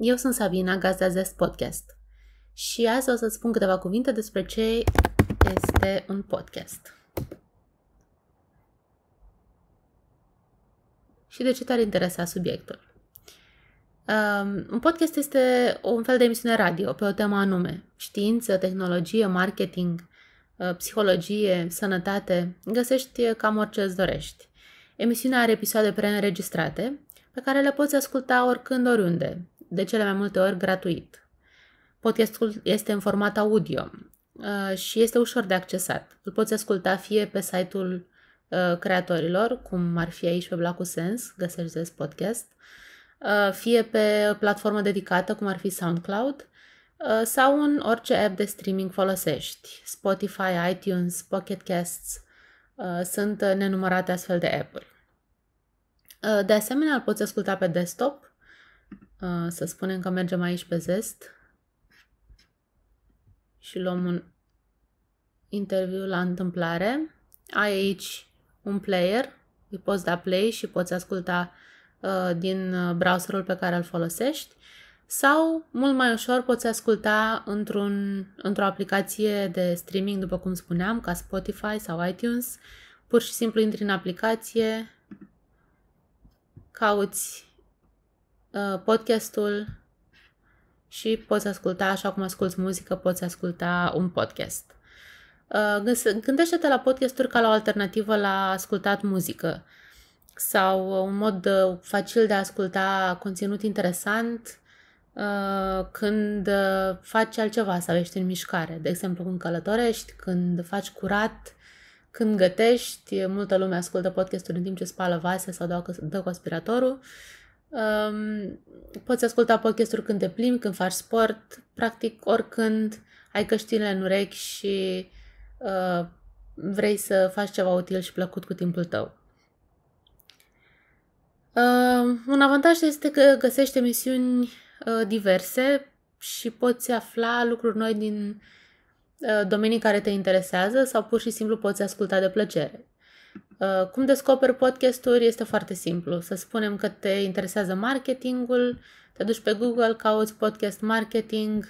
Eu sunt Sabina, gazda Zest Podcast și azi o să spun câteva cuvinte despre ce este un podcast. Și de ce te-ar interesa subiectul. Um, un podcast este un fel de emisiune radio pe o temă anume. Știință, tehnologie, marketing, uh, psihologie, sănătate, găsești cam orice îți dorești. Emisiunea are episoade preînregistrate pe care le poți asculta oricând, oriunde, de cele mai multe ori gratuit. Podcastul este în format audio uh, și este ușor de accesat. Îl poți asculta fie pe site-ul uh, creatorilor, cum ar fi aici pe Blacu Sens, găsești des Podcast, uh, fie pe platformă dedicată, cum ar fi SoundCloud, sau în orice app de streaming folosești, Spotify, iTunes, Pocket Casts, sunt nenumărate astfel de app-uri. De asemenea, îl poți asculta pe desktop Ah, să spunem că mergem aici pe zest și luăm un interviu la întâmplare. Ai aici un player, îi poți da play și poți asculta ah, din ah, browserul pe care îl folosești sau, mult mai ușor, poți asculta într-un, într-o aplicație de streaming, după cum spuneam, ca Spotify sau iTunes. Pur și simplu intri în aplicație, cauți Uh, podcastul și poți asculta, așa cum asculți muzică, poți asculta un podcast. Uh, gândește-te la podcasturi ca la o alternativă la ascultat muzică sau un mod uh, facil de a asculta conținut interesant când faci altceva sau ești în mișcare, de exemplu când călătorești, când faci curat, când gătești, multă lume ascultă podcasturi în timp ce spală vase sau dă cu aspiratorul. Um, poți asculta podcasturi când te plimbi, când faci sport, practic oricând ai căștile în urechi și uh, vrei să faci ceva util și plăcut cu timpul tău. Uh, un avantaj este că găsești emisiuni uh, diverse și poți afla lucruri noi din uh, domenii care te interesează sau pur și simplu poți asculta de plăcere. Uh, cum descoperi podcasturi? Este foarte simplu. Să spunem că te interesează marketingul, te duci pe Google, cauți podcast marketing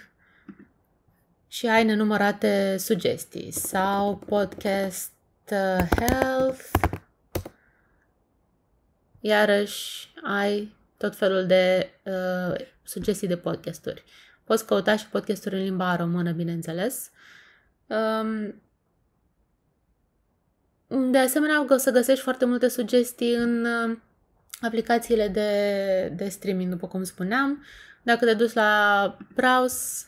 și ai nenumărate sugestii. Sau podcast uh, health, iarăși ai tot felul de uh, sugestii de podcasturi. Poți căuta și podcasturi în limba română, bineînțeles. Um, de asemenea, o să găsești foarte multe sugestii în uh, aplicațiile de, de streaming, după cum spuneam. Dacă te duci la Browse,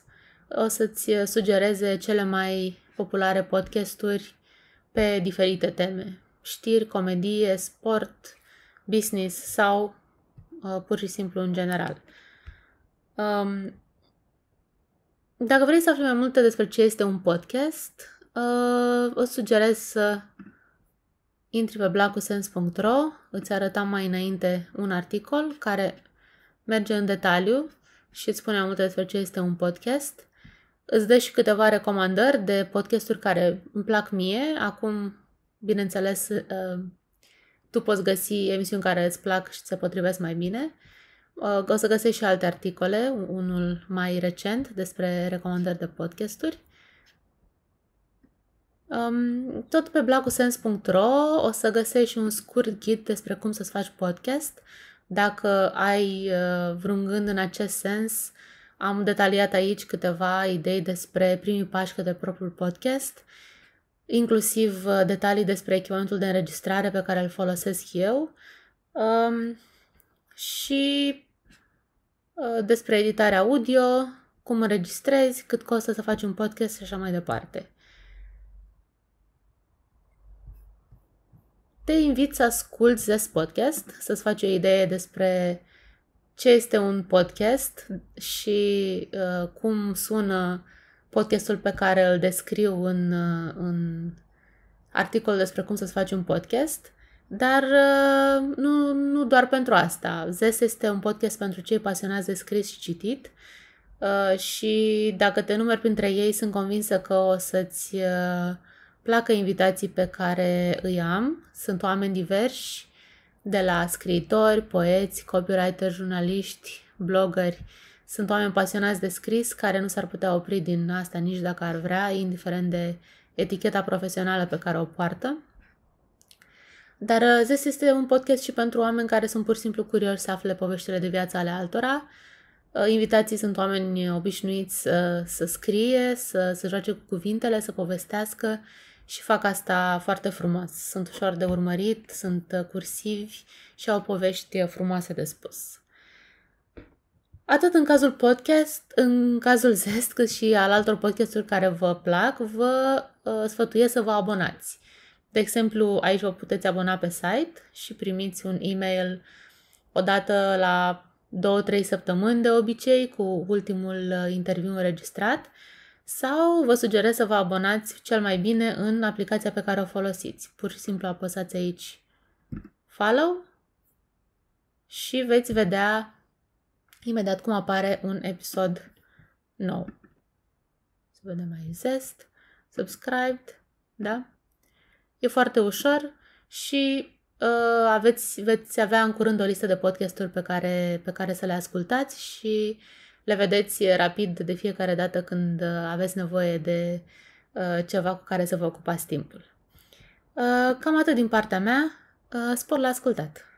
o să-ți uh, sugereze cele mai populare podcasturi pe diferite teme. Știri, comedie, sport, business sau uh, pur și simplu în general. Um, dacă vrei să afli mai multe despre ce este un podcast, uh, o sugerez să intri pe blacusens.ro, îți arătam mai înainte un articol care merge în detaliu și îți spune multe despre ce este un podcast. Îți dă și câteva recomandări de podcasturi care îmi plac mie. Acum, bineînțeles, uh, tu poți găsi emisiuni care îți plac și se potrivesc mai bine. Uh, o să găsești și alte articole, unul mai recent despre recomandări de podcasturi. Um, tot pe blagusens.ro o să găsești un scurt ghid despre cum să-ți faci podcast. Dacă ai uh, vreun gând în acest sens, am detaliat aici câteva idei despre primii pași către propriul podcast, inclusiv uh, detalii despre echipamentul de înregistrare pe care îl folosesc eu um, și uh, despre editarea audio, cum înregistrezi, cât costă să faci un podcast și așa mai departe. te invit să asculti acest podcast, să-ți faci o idee despre ce este un podcast și uh, cum sună podcastul pe care îl descriu în, uh, în articol despre cum să-ți faci un podcast. Dar uh, nu, nu doar pentru asta. ZES este un podcast pentru cei pasionați de scris și citit uh, și dacă te numeri printre ei, sunt convinsă că o să-ți uh, placă invitații pe care îi am. Sunt oameni diversi, de la scriitori, poeți, copywriter, jurnaliști, blogări. Sunt oameni pasionați de scris care nu s-ar putea opri din asta nici dacă ar vrea, indiferent de eticheta profesională pe care o poartă. Dar uh, ZES este un podcast și pentru oameni care sunt pur și simplu curioși să afle poveștile de viață ale altora. Uh, invitații sunt oameni obișnuiți să, uh, să scrie, să, să joace cu cuvintele, să povestească și fac asta foarte frumos. Sunt ușor de urmărit, sunt uh, cursivi și au povești uh, frumoase de spus. Atât în cazul podcast, în cazul Zest, cât și al altor podcasturi care vă plac, vă uh, sfătuiesc să vă abonați. De exemplu, aici vă puteți abona pe site și primiți un e-mail odată la 2-3 săptămâni de obicei cu ultimul interviu înregistrat sau vă sugerez să vă abonați cel mai bine în aplicația pe care o folosiți. Pur și simplu apăsați aici Follow și veți vedea imediat cum apare un episod nou. Să vedem aici Zest, Subscribed, da? E foarte ușor și uh, aveți, veți avea în curând o listă de podcasturi pe care, pe care să le ascultați și uh, le vedeți rapid de fiecare dată când uh, aveți nevoie de uh, ceva cu care să vă ocupați timpul. Uh, cam atât din partea mea. Spor la ascultat!